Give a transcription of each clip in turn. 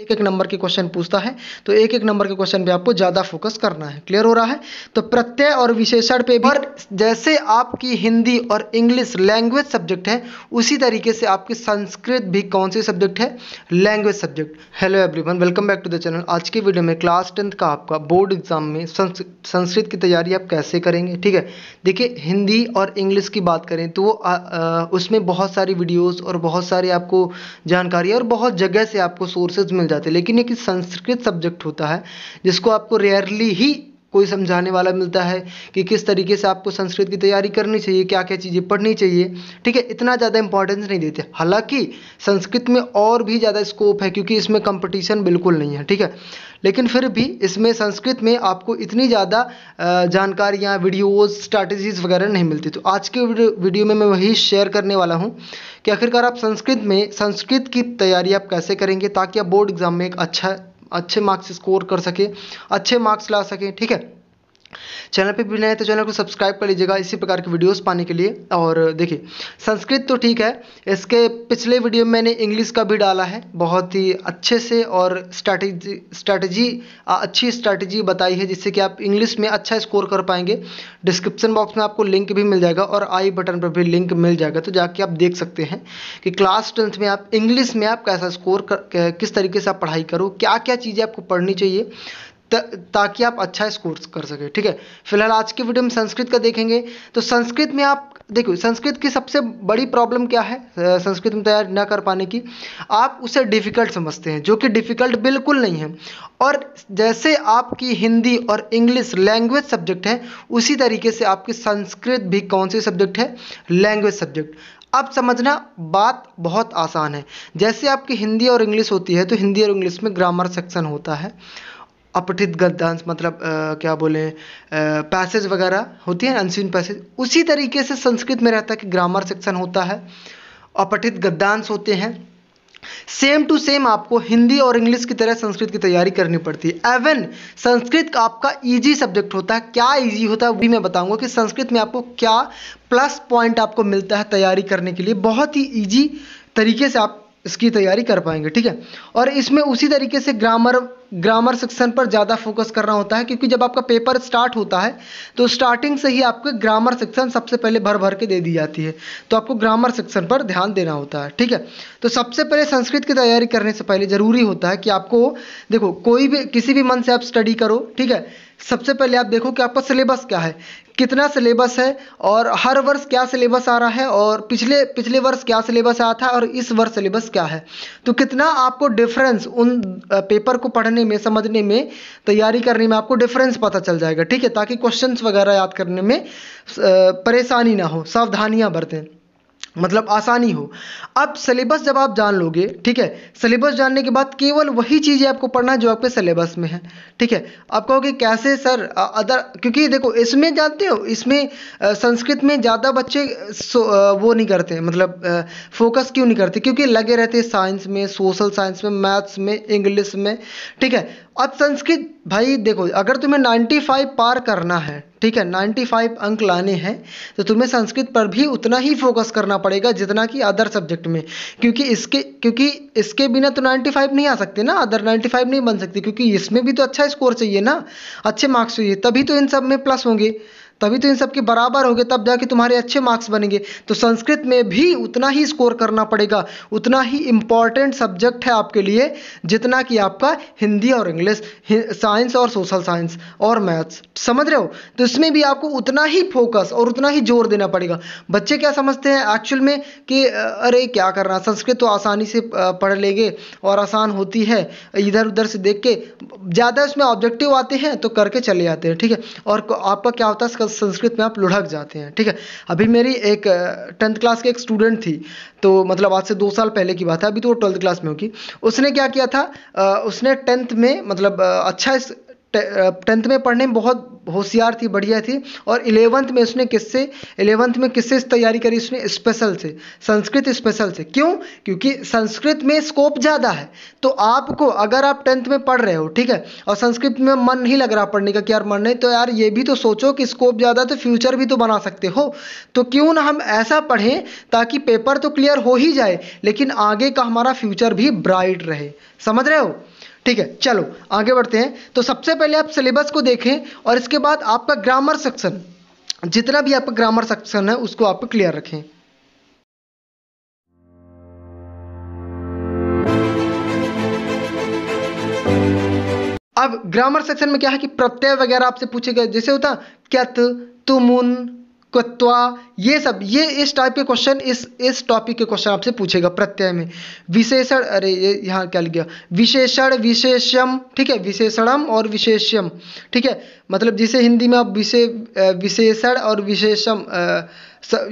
एक एक नंबर के क्वेश्चन पूछता है तो एक एक नंबर के क्वेश्चन पे आपको ज़्यादा फोकस करना है क्लियर हो रहा है तो प्रत्यय और विशेषण पे भी जैसे आपकी हिंदी और इंग्लिश लैंग्वेज सब्जेक्ट है उसी तरीके से आपकी संस्कृत भी कौन से सब्जेक्ट है language subject hello everyone welcome back to the channel आज के वीडियो में क्लास टेंथ का आपका बोर्ड एग्जाम में संस्कृत की तैयारी आप कैसे करेंगे ठीक है देखिए हिंदी और इंग्लिश की बात करें तो उसमें बहुत सारी वीडियोज़ और बहुत सारी आपको जानकारी और बहुत जगह से आपको सोर्सेज मिल जाते हैं लेकिन एक संस्कृत सब्जेक्ट होता है जिसको आपको रेयरली ही कोई समझाने वाला मिलता है कि किस तरीके से आपको संस्कृत की तैयारी करनी चाहिए क्या क्या चीज़ें पढ़नी चाहिए ठीक है इतना ज़्यादा इंपॉर्टेंस नहीं देते हालांकि संस्कृत में और भी ज़्यादा स्कोप है क्योंकि इसमें कंपटीशन बिल्कुल नहीं है ठीक है लेकिन फिर भी इसमें संस्कृत में आपको इतनी ज़्यादा जानकारियाँ वीडियोज़ स्ट्रैटेजीज़ वगैरह नहीं मिलती तो आज के वीडियो में मैं वही शेयर करने वाला हूँ कि आखिरकार आप संस्कृत में संस्कृत की तैयारी आप कैसे करेंगे ताकि आप बोर्ड एग्ज़ाम में एक अच्छा अच्छे मार्क्स स्कोर कर सके अच्छे मार्क्स ला सके ठीक है चैनल पे भी नए तो चैनल को सब्सक्राइब कर लीजिएगा इसी प्रकार के वीडियोस पाने के लिए और देखिए संस्कृत तो ठीक है इसके पिछले वीडियो में मैंने इंग्लिश का भी डाला है बहुत ही अच्छे से और स्ट्रैटेजी स्ट्रैटेजी अच्छी स्ट्रैटेजी बताई है जिससे कि आप इंग्लिश में अच्छा स्कोर कर पाएंगे डिस्क्रिप्शन बॉक्स में आपको लिंक भी मिल जाएगा और आई बटन पर भी लिंक मिल जाएगा तो जाके आप देख सकते हैं कि क्लास ट्वेल्थ में आप इंग्लिश में आप कैसा स्कोर कर, किस तरीके से आप पढ़ाई करो क्या क्या चीज़ें आपको पढ़नी चाहिए ताकि आप अच्छा स्कोर कर सकें ठीक है फिलहाल आज की वीडियो में संस्कृत का देखेंगे तो संस्कृत में आप देखो संस्कृत की सबसे बड़ी प्रॉब्लम क्या है संस्कृत में तैयार ना कर पाने की आप उसे डिफ़िकल्ट समझते हैं जो कि डिफ़िकल्ट बिल्कुल नहीं है और जैसे आपकी हिंदी और इंग्लिश लैंग्वेज सब्जेक्ट है उसी तरीके से आपकी संस्कृत भी कौन सी सब्जेक्ट है लैंग्वेज सब्जेक्ट अब समझना बात बहुत आसान है जैसे आपकी हिंदी और इंग्लिश होती है तो हिंदी और इंग्लिश में ग्रामर सेक्शन होता है अपठित गद्यांश मतलब क्या बोलें पैसेज वगैरह होती है अनसीन पैसेज उसी तरीके से संस्कृत में रहता है कि ग्रामर सेक्शन होता है अपठित गद्यांश होते हैं सेम टू सेम आपको हिंदी और इंग्लिश की तरह संस्कृत की तैयारी करनी पड़ती है एवन संस्कृत का आपका इजी सब्जेक्ट होता है क्या इजी होता है वो भी मैं बताऊंगा कि संस्कृत में आपको क्या प्लस पॉइंट आपको मिलता है तैयारी करने के लिए बहुत ही इजी तरीके से आप इसकी तैयारी कर पाएंगे ठीक है और इसमें उसी तरीके से ग्रामर ग्रामर सेक्शन पर ज़्यादा फोकस करना होता है क्योंकि जब आपका पेपर स्टार्ट होता है तो स्टार्टिंग से ही आपके ग्रामर सेक्शन सबसे पहले भर भर के दे दी जाती है तो आपको ग्रामर सेक्शन पर ध्यान देना होता है ठीक है तो सबसे पहले संस्कृत की तैयारी करने से पहले ज़रूरी होता है कि आपको देखो कोई भी किसी भी मन से आप स्टडी करो ठीक है सबसे पहले आप देखो कि आपका सिलेबस क्या है कितना सिलेबस है और हर वर्ष क्या सिलेबस आ रहा है और पिछले पिछले वर्ष क्या सिलेबस आया था और इस वर्ष सिलेबस क्या है तो कितना आपको डिफरेंस उन पेपर को पढ़ने में समझने में तैयारी करने में आपको डिफरेंस पता चल जाएगा ठीक है ताकि क्वेश्चंस वगैरह याद करने में परेशानी ना हो सावधानियाँ बरतें मतलब आसानी हो अब सिलेबस जब आप जान लोगे ठीक है सिलेबस जानने के बाद केवल वही चीज़ें आपको पढ़ना है जो आपके सिलेबस में है ठीक है आप कहोगे कैसे सर अदर क्योंकि देखो इसमें जानते हो इसमें संस्कृत में ज़्यादा बच्चे वो नहीं करते मतलब फोकस क्यों नहीं करते क्योंकि लगे रहते साइंस में सोशल साइंस में मैथ्स में इंग्लिश में ठीक है अब संस्कृत भाई देखो अगर तुम्हें 95 पार करना है ठीक है 95 अंक लाने हैं तो तुम्हें संस्कृत पर भी उतना ही फोकस करना पड़ेगा जितना कि अदर सब्जेक्ट में क्योंकि इसके क्योंकि इसके बिना तो 95 नहीं आ सकते ना अदर 95 नहीं बन सकते क्योंकि इसमें भी तो अच्छा स्कोर चाहिए ना अच्छे मार्क्स चाहिए तभी तो इन सब में प्लस होंगे तभी तो इन सबके बराबर होंगे तब जाके तुम्हारे अच्छे मार्क्स बनेंगे तो संस्कृत में भी उतना ही स्कोर करना पड़ेगा उतना ही इम्पॉर्टेंट सब्जेक्ट है आपके लिए जितना कि आपका हिंदी और इंग्लिश साइंस और सोशल साइंस और मैथ्स समझ रहे हो तो इसमें भी आपको उतना ही फोकस और उतना ही जोर देना पड़ेगा बच्चे क्या समझते हैं एक्चुअल में कि अरे क्या करना संस्कृत तो आसानी से पढ़ लेंगे और आसान होती है इधर उधर से देख के ज़्यादा इसमें ऑब्जेक्टिव आते हैं तो करके चले जाते हैं ठीक है और आपका क्या होता है संस्कृत में आप लुढ़क जाते हैं ठीक है अभी मेरी एक टेंथ क्लास की एक स्टूडेंट थी तो मतलब आज से दो साल पहले की बात है अभी तो वो ट्वेल्थ क्लास में होगी उसने क्या किया था उसने टेंथ में मतलब अच्छा टेंथ में पढ़ने में बहुत होशियार थी बढ़िया थी और इलेवंथ में उसने किससे इलेवंथ में किससे तैयारी करी उसने स्पेशल से संस्कृत स्पेशल से क्यों क्योंकि संस्कृत में स्कोप ज़्यादा है तो आपको अगर आप टेंथ में पढ़ रहे हो ठीक है और संस्कृत में मन नहीं लग रहा पढ़ने का कि यार मन नहीं तो यार ये भी तो सोचो कि स्कोप ज़्यादा तो फ्यूचर भी तो बना सकते हो तो क्यों ना हम ऐसा पढ़ें ताकि पेपर तो क्लियर हो ही जाए लेकिन आगे का हमारा फ्यूचर भी ब्राइट रहे समझ रहे हो ठीक है चलो आगे बढ़ते हैं तो सबसे पहले आप सिलेबस को देखें और इसके बाद आपका ग्रामर सेक्शन जितना भी आपका ग्रामर सेक्शन है उसको आप क्लियर रखें अब ग्रामर सेक्शन में क्या है कि प्रत्यय वगैरह आपसे पूछे गए जैसे होता क्या तुमुन क्वत्वा ये सब ये इस टाइप के क्वेश्चन इस इस टॉपिक के क्वेश्चन आपसे पूछेगा प्रत्यय में विशेषण अरे ये यहाँ क्या लिख गया विशेषण विशेषम ठीक है विशेषणम और विशेष्यम ठीक है मतलब जिसे हिंदी में आप विशे विशेषण और विशेषम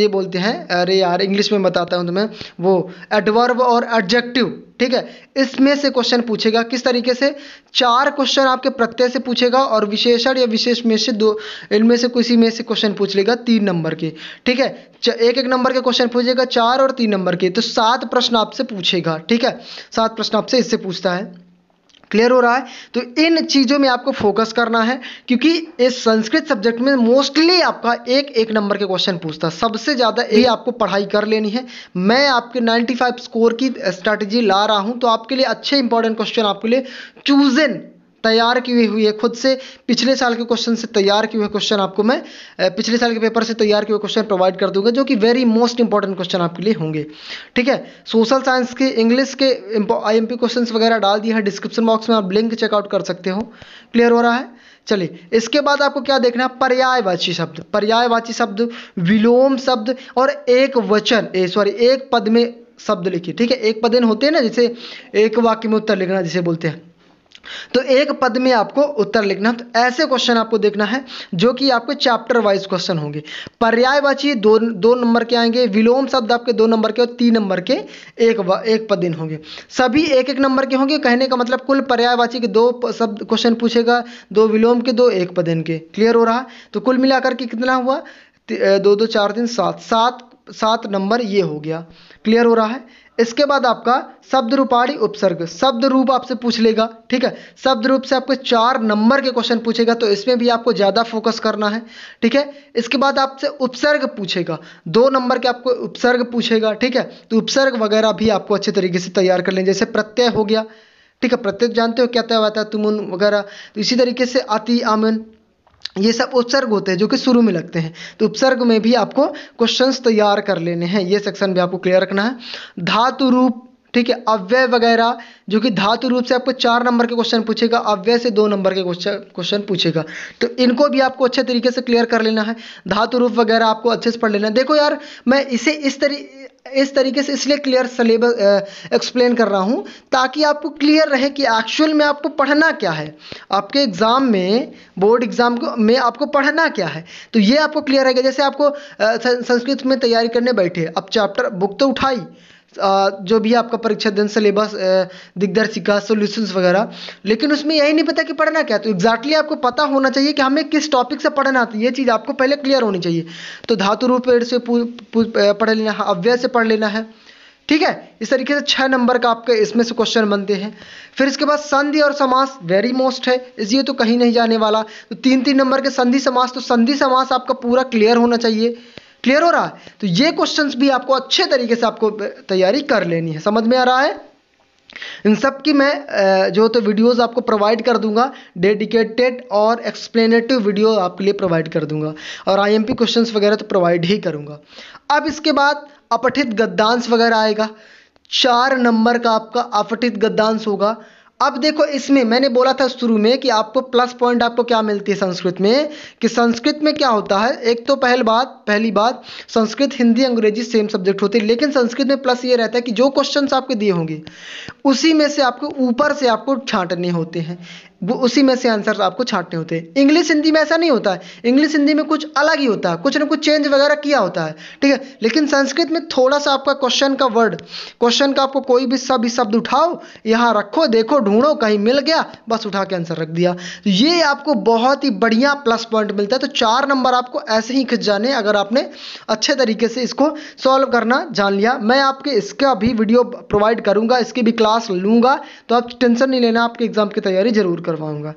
ये बोलते हैं अरे यार इंग्लिश में बताता हूँ तुम्हें वो एडवर्ब और एडजेक्टिव ठीक है इसमें से क्वेश्चन पूछेगा किस तरीके से चार क्वेश्चन आपके प्रत्यय से पूछेगा और विशेषण या विशेष में से दो इनमें से किसी में से क्वेश्चन पूछ लेगा तीन नंबर के ठीक है एक एक नंबर के क्वेश्चन पूछेगा चार और तीन नंबर के तो सात प्रश्न आपसे पूछेगा ठीक है सात प्रश्न आपसे इससे पूछता है क्लियर हो रहा है तो इन चीज़ों में आपको फोकस करना है क्योंकि इस संस्कृत सब्जेक्ट में मोस्टली आपका एक एक नंबर के क्वेश्चन पूछता है सबसे ज़्यादा ये आपको पढ़ाई कर लेनी है मैं आपके 95 स्कोर की स्ट्रैटेजी ला रहा हूँ तो आपके लिए अच्छे इंपॉर्टेंट क्वेश्चन आपके लिए चूजन तैयार किए हुए खुद से पिछले साल के क्वेश्चन से तैयार किए हुए क्वेश्चन आपको मैं पिछले साल के पेपर से तैयार किए हुए क्वेश्चन प्रोवाइड कर दूंगा जो कि वेरी मोस्ट इंपॉर्टेंट क्वेश्चन आपके लिए होंगे ठीक है सोशल साइंस के इंग्लिश के आई एम क्वेश्चन वगैरह डाल दिए हैं डिस्क्रिप्शन बॉक्स में आप लिंक चेकआउट कर सकते हो क्लियर हो रहा है चलिए इसके बाद आपको क्या देखना है पर्यायवाची शब्द पर्यायवाची शब्द विलोम शब्द और एक वचन सॉरी एक पद में शब्द लिखिए ठीक है एक पदन होते हैं ना जैसे एक वाक्य में उत्तर लिखना जिसे बोलते हैं तो एक पद में आपको उत्तर लिखना है तो ऐसे क्वेश्चन आपको देखना है जो कि आपके चैप्टर वाइज क्वेश्चन होंगे पर्यायवाची दो दो नंबर के आएंगे विलोम शब्द आपके दो नंबर के और तीन नंबर के एक एक पद पदिन होंगे सभी एक एक नंबर के होंगे कहने का मतलब कुल पर्यायवाची के दो शब्द क्वेश्चन पूछेगा दो विलोम के दो एक पदिन के क्लियर हो रहा तो कुल मिलाकर के कितना हुआ दो दो चार दिन सात सात सात नंबर ये हो गया क्लियर हो रहा है इसके बाद आपका शब्द रूपाणी उपसर्ग शब्द रूप आपसे पूछ लेगा ठीक है शब्द रूप से आपको चार नंबर के क्वेश्चन पूछेगा तो इसमें भी आपको ज़्यादा फोकस करना है ठीक है इसके बाद आपसे उपसर्ग पूछेगा दो नंबर के आपको उपसर्ग पूछेगा ठीक है तो उपसर्ग वगैरह भी आपको अच्छे तरीके से तैयार कर लें जैसे प्रत्यय हो गया ठीक है प्रत्यय जानते हो क्या तय होता है तुम वगैरह तो इसी तरीके से अति आमन ये सब उपसर्ग होते हैं जो कि शुरू में लगते हैं तो उपसर्ग में भी आपको क्वेश्चंस तैयार कर लेने हैं ये सेक्शन भी आपको क्लियर रखना है धातु रूप ठीक है अव्यय वगैरह जो कि धातु रूप से आपको चार नंबर के क्वेश्चन पूछेगा अव्यय से दो नंबर के क्वेश्चन पूछेगा तो इनको भी आपको अच्छे तरीके से क्लियर कर लेना है धातु रूप वगैरह आपको अच्छे से पढ़ लेना है देखो यार मैं इसे इस तरी इस तरीके से इसलिए क्लियर सलेबस एक्सप्लेन कर रहा हूँ ताकि आपको क्लियर रहे कि एक्चुअल में आपको पढ़ना क्या है आपके एग्ज़ाम में बोर्ड एग्ज़ाम में आपको पढ़ना क्या है तो ये आपको क्लियर रहेगा जैसे आपको संस्कृत में तैयारी करने बैठे अब चैप्टर बुक तो उठाई जो भी आपका परीक्षा दिन सिलेबस दिग्दर्शिका सोल्यूशंस वगैरह लेकिन उसमें यही नहीं पता कि पढ़ना क्या तो एग्जैक्टली आपको पता होना चाहिए कि हमें किस टॉपिक से पढ़ना आती है ये चीज़ आपको पहले क्लियर होनी चाहिए तो धातु रूप से पढ़ लेना है अव्यय से पढ़ लेना है ठीक है इस तरीके से छः नंबर का आपके इसमें से क्वेश्चन बनते हैं फिर इसके बाद संधि और समास वेरी मोस्ट है इसलिए तो कहीं नहीं जाने वाला तो तीन तीन नंबर के संधि समास तो संधि समास आपका पूरा क्लियर होना चाहिए क्लियर हो रहा है तो ये क्वेश्चंस भी आपको अच्छे तरीके से आपको तैयारी कर लेनी है समझ में आ रहा है इन सब की मैं जो तो वीडियोस आपको प्रोवाइड कर दूंगा डेडिकेटेड और एक्सप्लेनेटिव वीडियो आपके लिए प्रोवाइड कर दूंगा और आईएमपी क्वेश्चंस वगैरह तो प्रोवाइड ही करूंगा अब इसके बाद अपठित गद्दांश वगैरह आएगा चार नंबर का आपका अपठित गद्दांश होगा अब देखो इसमें मैंने बोला था शुरू में कि आपको प्लस पॉइंट आपको क्या मिलती है संस्कृत में कि संस्कृत में क्या होता है एक तो पहल बात पहली बात संस्कृत हिंदी अंग्रेजी सेम सब्जेक्ट होते हैं लेकिन संस्कृत में प्लस ये रहता है कि जो क्वेश्चन आपके दिए होंगे उसी में से आपको ऊपर से आपको छांटने होते हैं वो उसी में से आंसर आपको छांटने होते हैं इंग्लिश हिंदी में ऐसा नहीं होता है इंग्लिश हिंदी में कुछ अलग ही होता है कुछ ना कुछ चेंज वगैरह किया होता है ठीक है लेकिन संस्कृत में थोड़ा सा आपका क्वेश्चन का वर्ड क्वेश्चन का आपको कोई भी सब शब्द उठाओ यहाँ रखो देखो ढूंढो कहीं मिल गया बस उठा के आंसर रख दिया तो ये आपको बहुत ही बढ़िया प्लस पॉइंट मिलता है तो चार नंबर आपको ऐसे ही खिंच जाने अगर आपने अच्छे तरीके से इसको सॉल्व करना जान लिया मैं आपके इसका भी वीडियो प्रोवाइड करूँगा इसकी भी क्लास लूँगा तो आप टेंशन नहीं लेना आपके एग्जाम की तैयारी जरूर करवाऊंगा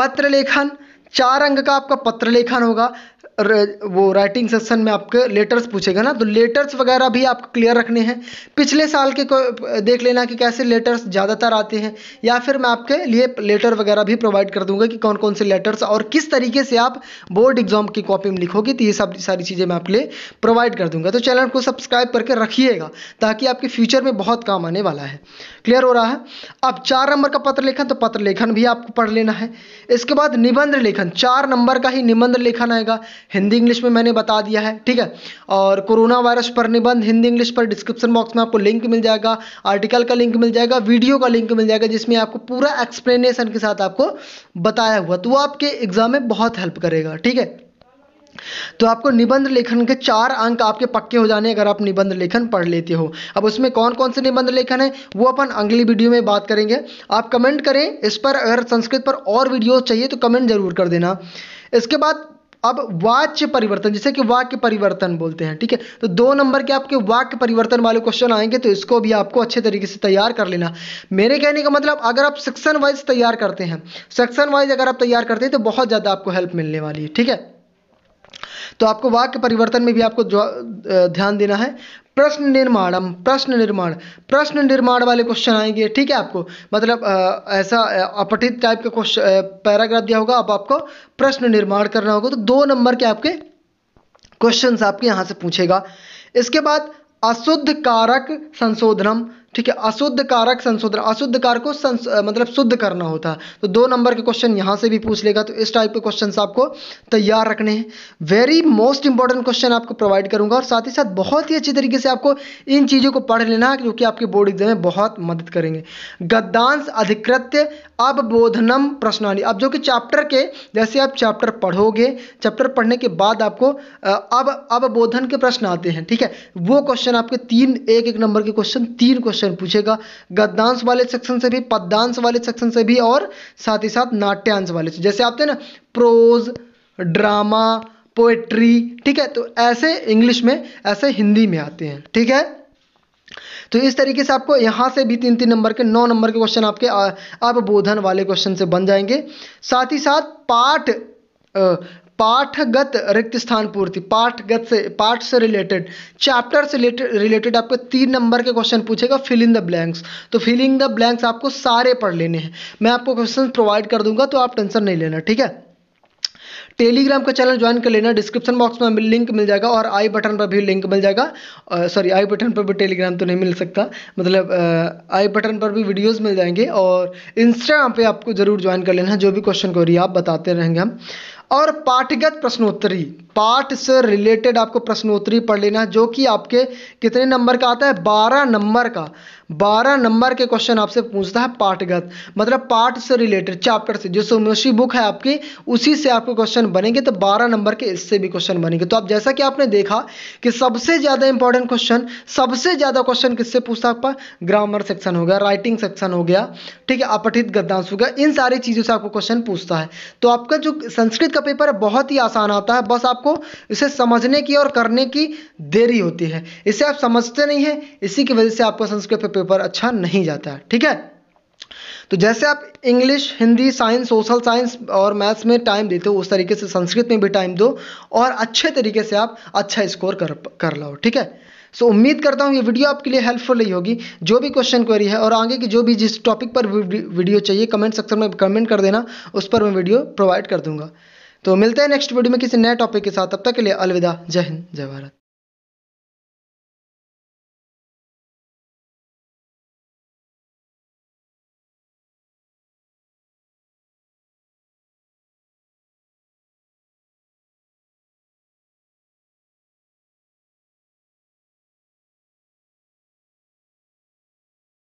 पत्र लेखन चार अंग का आपका पत्र लेखन होगा वो राइटिंग सेशन में आपके लेटर्स पूछेगा ना तो लेटर्स वगैरह भी आपको क्लियर रखने हैं पिछले साल के को देख लेना कि कैसे लेटर्स ज़्यादातर आते हैं या फिर मैं आपके लिए लेटर वगैरह भी प्रोवाइड कर दूंगा कि कौन कौन से लेटर्स और किस तरीके से आप बोर्ड एग्जाम की कॉपी में लिखोगे तो ये सब सारी चीज़ें मैं आपके लिए प्रोवाइड कर दूंगा तो चैनल को सब्सक्राइब करके रखिएगा ताकि आपके फ्यूचर में बहुत काम आने वाला है क्लियर हो रहा है अब चार नंबर का पत्र लेखन तो पत्र लेखन भी आपको पढ़ लेना है इसके बाद निबंध लेखन चार नंबर का ही निबंध लेखन आएगा हिंदी इंग्लिश में मैंने बता दिया है ठीक है और कोरोना वायरस पर निबंध हिंदी इंग्लिश पर डिस्क्रिप्शन बॉक्स में आपको लिंक मिल जाएगा आर्टिकल का लिंक मिल जाएगा वीडियो का लिंक मिल जाएगा जिसमें आपको पूरा एक्सप्लेनेशन के साथ आपको बताया हुआ तो वो आपके एग्जाम में बहुत हेल्प करेगा ठीक है तो आपको निबंध लेखन के चार अंक आपके पक्के हो जाने अगर आप निबंध लेखन पढ़ लेते हो अब उसमें कौन कौन से निबंध लेखन है वो अपन अगली वीडियो में बात करेंगे आप कमेंट करें इस पर अगर संस्कृत पर और वीडियो चाहिए तो कमेंट जरूर कर देना इसके बाद अब वाच्य परिवर्तन जैसे कि वाक्य परिवर्तन बोलते हैं ठीक है तो दो नंबर के आपके वाक्य परिवर्तन वाले क्वेश्चन आएंगे तो इसको भी आपको अच्छे तरीके से तैयार कर लेना मेरे कहने का मतलब अगर आप सेक्शन वाइज तैयार करते हैं सेक्शन वाइज अगर आप तैयार करते हैं तो बहुत ज़्यादा आपको हेल्प मिलने वाली है ठीक है तो आपको वाक्य परिवर्तन में भी आपको ध्यान देना है प्रश्न निर्माण प्रश्न निर्माण प्रश्न निर्माण वाले क्वेश्चन आएंगे ठीक है आपको मतलब आ, ऐसा अपठित टाइप का क्वेश्चन पैराग्राफ दिया होगा अब आपको प्रश्न निर्माण करना होगा तो दो नंबर के आपके क्वेश्चंस आपके यहां से पूछेगा इसके बाद अशुद्ध कारक संशोधनम ठीक है अशुद्ध कारक संशोधन अशुद्ध कारक को मतलब शुद्ध करना होता है तो दो नंबर के क्वेश्चन यहां से भी पूछ लेगा तो इस टाइप के क्वेश्चन आपको तैयार रखने हैं वेरी मोस्ट इंपॉर्टेंट क्वेश्चन आपको प्रोवाइड करूंगा और साथ ही साथ बहुत ही अच्छी तरीके से आपको इन चीज़ों को पढ़ लेना है जो कि आपके बोर्ड एग्जाम में बहुत मदद करेंगे गद्दांश अधिकृत अब बोधनम अब जो कि चैप्टर के जैसे आप चैप्टर पढ़ोगे चैप्टर पढ़ने के बाद आपको अब अब बोधन के प्रश्न आते हैं ठीक है वो क्वेश्चन आपके तीन एक एक नंबर के क्वेश्चन तीन क्वेश्चन क्वेश्चन पूछेगा गद्यांश वाले सेक्शन से भी पद्यांश वाले सेक्शन से भी और साथ ही साथ नाट्यांश वाले जैसे आपते हैं ना प्रोज ड्रामा पोएट्री ठीक है तो ऐसे इंग्लिश में ऐसे हिंदी में आते हैं ठीक है तो इस तरीके से आपको यहाँ से भी तीन तीन नंबर के नौ नंबर के क्वेश्चन आपके अवबोधन वाले क्वेश्चन से बन जाएंगे साथ ही साथ पाठ पाठगत रिक्त स्थान पूर्ति पाठगत से पाठ से रिलेटेड चैप्टर से रिलेटेड आपको तीन नंबर के क्वेश्चन पूछेगा फिल इन द ब्लैंक्स तो फिलिंग द ब्लैंक्स आपको सारे पढ़ लेने हैं मैं आपको क्वेश्चन प्रोवाइड कर दूंगा तो आप टेंशन नहीं लेना ठीक है टेलीग्राम का चैनल ज्वाइन कर लेना डिस्क्रिप्शन बॉक्स में लिंक मिल जाएगा और आई बटन पर भी लिंक मिल जाएगा सॉरी आई बटन पर भी टेलीग्राम तो नहीं मिल सकता मतलब आई बटन पर भी वीडियोस मिल जाएंगे और इंस्टाग्राम पे आपको ज़रूर ज्वाइन कर लेना जो भी क्वेश्चन को रही आप बताते रहेंगे हम और पाठगत प्रश्नोत्तरी पाठ से रिलेटेड आपको प्रश्नोत्तरी पढ़ लेना है जो कि आपके कितने नंबर का आता है बारह नंबर का बारह नंबर के क्वेश्चन आपसे पूछता है पाठगत मतलब पाठ से रिलेटेड चैप्टर से जो सोमोशी बुक है आपकी उसी से आपको क्वेश्चन बनेंगे तो बारह नंबर के इससे भी क्वेश्चन बनेंगे तो आप जैसा कि आपने देखा कि सबसे ज़्यादा इंपॉर्टेंट क्वेश्चन सबसे ज़्यादा क्वेश्चन किससे पूछता है आपका ग्रामर सेक्शन हो गया राइटिंग सेक्शन हो गया ठीक है अपठित गद्दांश हो गया इन सारी चीज़ों से आपको क्वेश्चन पूछता है तो आपका जो संस्कृत का पेपर है बहुत ही आसान आता है बस आप आपको इसे समझने की और करने की देरी होती है इसे आप समझते नहीं हैं इसी की वजह से आपका संस्कृत पे पेपर अच्छा नहीं जाता है ठीक है तो जैसे आप English Hindi science social science और मैथ्स में टाइम देते हो उस तरीके से संस्कृत में भी टाइम दो और अच्छे तरीके से आप अच्छा स्कोर कर कर लो ठीक है सो so, उम्मीद करता हूँ ये वीडियो आपके लिए हेल्पफुल रही होगी जो भी क्वेश्चन क्वेरी है और आगे की जो भी जिस टॉपिक पर वीडियो चाहिए कमेंट सेक्शन में कमेंट कर देना उस पर मैं वीडियो प्रोवाइड कर दूंगा तो मिलते हैं नेक्स्ट वीडियो में किसी नए टॉपिक के साथ तब तक के लिए अलविदा जय हिंद जय भारत